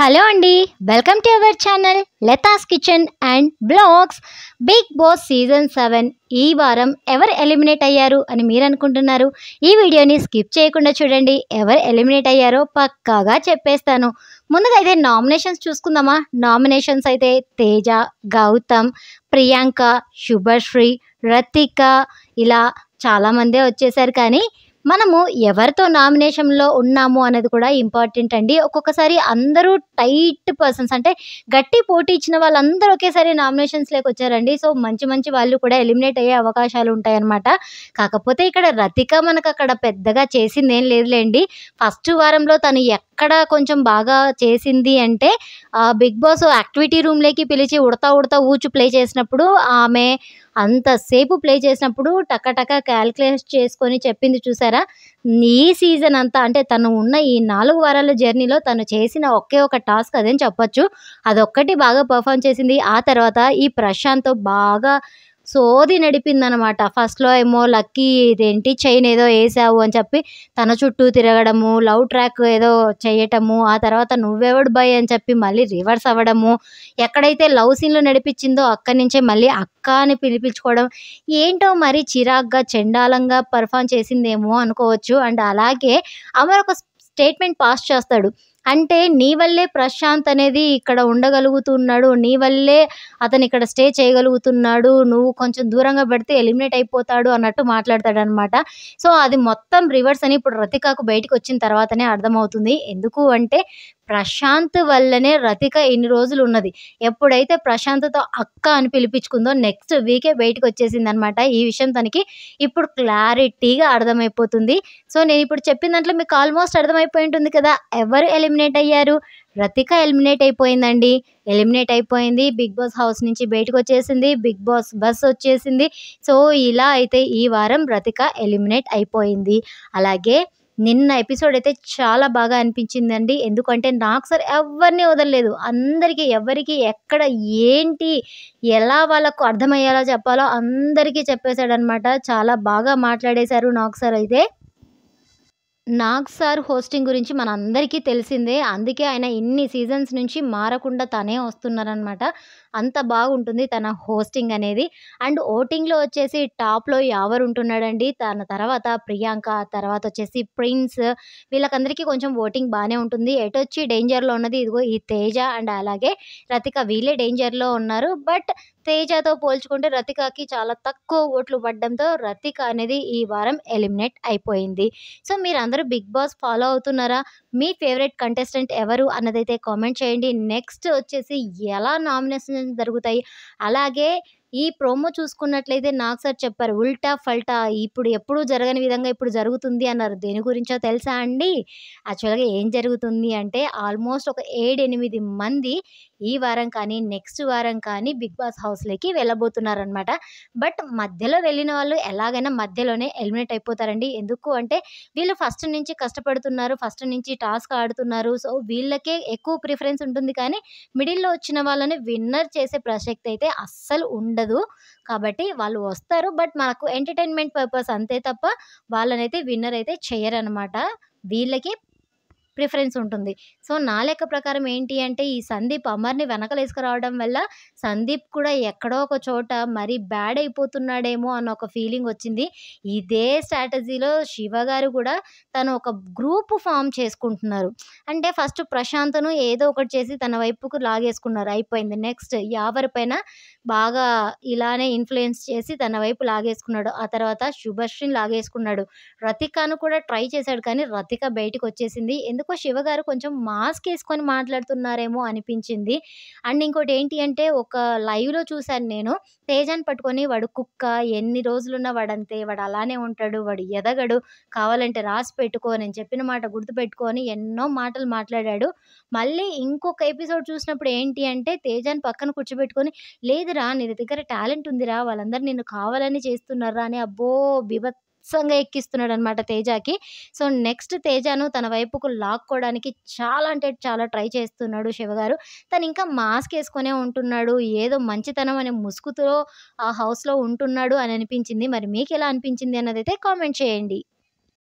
hello అండి welcome to our channel Latha's kitchen and blogs Bigg Boss season seven ఈ వారం ఎవరు ఎలిమినేట్ అయ్యారు అని మీరు అనుకుంటున్నారు ఈ వీడియోని స్కిప్ చేయకుండా చూడండి ఎవరు ఎలిమినేట్ అయ్యారో పక్కాగా చెప్పేస్తాను ముందుగా అయితే నామినేషన్స్ చూసుకుందామా నామినేషన్స్ అయితే తేజ గౌతమ్ ప్రియాంక శుభశ్రీ రతిక ఇలా చాలామందే వచ్చేసారు కానీ మనము ఎవరితో నామినేషన్లో ఉన్నాము అనేది కూడా ఇంపార్టెంట్ అండి ఒక్కొక్కసారి అందరూ టైట్ పర్సన్స్ అంటే గట్టి పోటీ ఇచ్చిన వాళ్ళందరూ ఒకేసారి నామినేషన్స్లోకి వచ్చారండి సో మంచి మంచి వాళ్ళు కూడా ఎలిమినేట్ అయ్యే అవకాశాలు ఉంటాయన్నమాట కాకపోతే ఇక్కడ రతిక మనకు అక్కడ పెద్దగా చేసింది ఏం లేదులేండి ఫస్ట్ వారంలో తను ఎక్కడ కొంచెం బాగా చేసింది అంటే బిగ్ బాస్ యాక్టివిటీ రూమ్లోకి పిలిచి ఉడతా ఉడతా ఊచు ప్లే చేసినప్పుడు ఆమె అంతసేపు ప్లే చేసినప్పుడు టకటక క్యాల్కులేట్ చేసుకొని చెప్పింది చూసారా ఈ సీజన్ అంతా అంటే తను ఉన్న ఈ నాలుగు వారాల జర్నీలో తను చేసిన ఒకే ఒక టాస్క్ అదేం చెప్పొచ్చు అదొక్కటి బాగా పర్ఫామ్ చేసింది ఆ తర్వాత ఈ ప్రశాంత్తో బాగా సోది నడిపిందనమాట ఫస్ట్లో ఏమో లక్కీ ఇదేంటి చైన్ ఏదో వేసావు అని చెప్పి తన చుట్టూ తిరగడము లవ్ ట్రాక్ ఏదో చేయటము ఆ తర్వాత నువ్వెవడు బాయ్ అని చెప్పి మళ్ళీ రివర్స్ అవ్వడము ఎక్కడైతే లవ్ సీన్లు నడిపించిందో అక్కడి నుంచే మళ్ళీ అక్క అని పిలిపించుకోవడం ఏంటో మరి చిరాగ్గా చెండాలంగా పర్ఫామ్ చేసిందేమో అనుకోవచ్చు అండ్ అలాగే అమర్ ఒక స్టేట్మెంట్ పాస్ చేస్తాడు అంటే నీ వల్లే ప్రశాంత్ అనేది ఇక్కడ ఉండగలుగుతున్నాడు నీ వల్లే అతను ఇక్కడ స్టే చేయగలుగుతున్నాడు నువ్వు కొంచెం దూరంగా పెడితే ఎలిమినేట్ అయిపోతాడు అన్నట్టు మాట్లాడతాడు అనమాట సో అది మొత్తం రివర్స్ అని ఇప్పుడు రతికాకు బయటకు వచ్చిన తర్వాతనే అర్థమవుతుంది ఎందుకు అంటే ప్రశాంత్ వల్లనే రతిక ఇన్ని రోజులు ఉన్నది ఎప్పుడైతే ప్రశాంత్తో అక్క అని పిలిపించుకుందో నెక్స్ట్ వీకే బయటకు వచ్చేసింది అనమాట ఈ విషయం తనకి ఇప్పుడు క్లారిటీగా అర్థమైపోతుంది సో నేను ఇప్పుడు చెప్పిన దాంట్లో మీకు ఆల్మోస్ట్ అర్థమైపోయి ఉంటుంది కదా ఎవరు ఎలిమినేట్ అయ్యారు రతిక ఎలిమినేట్ అయిపోయిందండి ఎలిమినేట్ అయిపోయింది బిగ్ బాస్ హౌస్ నుంచి బయటకు వచ్చేసింది బిగ్ బాస్ బస్ వచ్చేసింది సో ఇలా అయితే ఈ వారం రతిక ఎలిమినేట్ అయిపోయింది అలాగే నిన్న ఎపిసోడ్ అయితే చాలా బాగా అనిపించిందండి ఎందుకంటే నాకు సార్ ఎవరిని వదలలేదు అందరికీ ఎవరికి ఎక్కడ ఏంటి ఎలా వాళ్ళకు అర్థమయ్యేలా చెప్పాలో అందరికీ చెప్పేశాడనమాట చాలా బాగా మాట్లాడేశారు నాకు సార్ అయితే నాగ్ సార్ హోస్టింగ్ గురించి మనందరికీ తెలిసిందే అందుకే ఆయన ఇన్ని సీజన్స్ నుంచి మారకుండా తనే వస్తున్నారనమాట అంత బాగుంటుంది తన హోస్టింగ్ అనేది అండ్ ఓటింగ్లో వచ్చేసి టాప్లో ఎవరు ఉంటున్నాడండి తన తర్వాత ప్రియాంక తర్వాత వచ్చేసి ప్రిన్స్ వీళ్ళకందరికీ కొంచెం ఓటింగ్ బాగానే ఉంటుంది ఎటొచ్చి డేంజర్లో ఉన్నది ఇదిగో ఈ తేజ అండ్ అలాగే రతిక వీళ్ళే డేంజర్లో ఉన్నారు బట్ తేజతో పోల్చుకుంటే రతికకి చాలా తక్కువ ఓట్లు పడడంతో రతిక అనేది ఈ వారం ఎలిమినేట్ అయిపోయింది సో మీరందరూ బిగ్ బాస్ ఫాలో అవుతున్నారా మీ ఫేవరెట్ కంటెస్టెంట్ ఎవరు అన్నదైతే కామెంట్ చేయండి నెక్స్ట్ వచ్చేసి ఎలా నామినేషన్ ఆప్షన్స్ జరుగుతాయి అలాగే ఈ ప్రోమో చూసుకున్నట్లయితే నాకు సార్ చెప్పారు ఉల్టా ఫల్టా ఇప్పుడు ఎప్పుడు జరగని విధంగా ఇప్పుడు జరుగుతుంది అన్నారు దేని గురించో తెలుసా అండి యాక్చువల్గా ఏం జరుగుతుంది అంటే ఆల్మోస్ట్ ఒక ఏడెనిమిది మంది ఈ వారం కానీ నెక్స్ట్ వారం కానీ బిగ్ బాస్ హౌస్లోకి వెళ్ళబోతున్నారనమాట బట్ మధ్యలో వెళ్ళిన వాళ్ళు ఎలాగైనా మధ్యలోనే ఎలిమినేట్ అయిపోతారండి ఎందుకు అంటే వీళ్ళు ఫస్ట్ నుంచి కష్టపడుతున్నారు ఫస్ట్ నుంచి టాస్క్ ఆడుతున్నారు సో వీళ్ళకే ఎక్కువ ప్రిఫరెన్స్ ఉంటుంది కానీ మిడిల్లో వచ్చిన వాళ్ళని విన్నర్ చేసే ప్రసక్తి అయితే అస్సలు ఉండదు కాబట్టి వాళ్ళు వస్తారు బట్ మనకు ఎంటర్టైన్మెంట్ పర్పస్ అంతే తప్ప వాళ్ళనైతే విన్నర్ అయితే చేయరనమాట వీళ్ళకి ప్రిఫరెన్స్ ఉంటుంది సో నా లెక్క ప్రకారం ఏంటి అంటే ఈ సందీప్ అమర్ని వెనకలేసుకురావడం వల్ల సందీప్ కూడా ఎక్కడో ఒక చోట మరీ బ్యాడ్ అయిపోతున్నాడేమో అన్న ఒక ఫీలింగ్ వచ్చింది ఇదే స్ట్రాటజీలో శివ గారు కూడా తను ఒక గ్రూప్ ఫామ్ చేసుకుంటున్నారు అంటే ఫస్ట్ ప్రశాంత్ను ఏదో ఒకటి చేసి తన వైపుకు లాగేసుకున్నారు అయిపోయింది నెక్స్ట్ యావరిపైన బాగా ఇలానే ఇన్ఫ్లుయెన్స్ చేసి తన వైపు లాగేసుకున్నాడు ఆ తర్వాత శుభశ్రీని లాగేసుకున్నాడు రతికాను కూడా ట్రై చేశాడు కానీ రతిక బయటకు వచ్చేసింది ఎందుకు ఎందుకో శివగారు కొంచెం మాస్క్ వేసుకొని మాట్లాడుతున్నారేమో అనిపించింది అండ్ ఇంకోటి ఏంటి అంటే ఒక లైవ్లో చూశాను నేను తేజాన్ని పట్టుకొని వాడు కుక్క ఎన్ని రోజులున్నా వాడంతే వాడు అలానే ఉంటాడు వాడు ఎదగడు కావాలంటే రాసి పెట్టుకో నేను చెప్పిన మాట గుర్తుపెట్టుకొని ఎన్నో మాటలు మాట్లాడాడు మళ్ళీ ఇంకొక ఎపిసోడ్ చూసినప్పుడు ఏంటి అంటే తేజాన్ని పక్కన కూర్చోబెట్టుకొని లేదురా నీ దగ్గర టాలెంట్ ఉందిరా వాళ్ళందరూ నిన్ను కావాలని చేస్తున్నారా అని అబ్బో బిభత్ ఉత్సంగా ఎక్కిస్తున్నాడు అనమాట తేజకి సో నెక్స్ట్ తేజను తన వైపుకు లాక్కోవడానికి చాలా అంటే చాలా ట్రై చేస్తున్నాడు శివగారు తను ఇంకా మాస్క్ వేసుకొనే ఉంటున్నాడు ఏదో మంచితనం అనే ముసుగుతో ఆ హౌస్లో ఉంటున్నాడు అని అనిపించింది మరి మీకు ఎలా అనిపించింది అన్నదైతే కామెంట్ చేయండి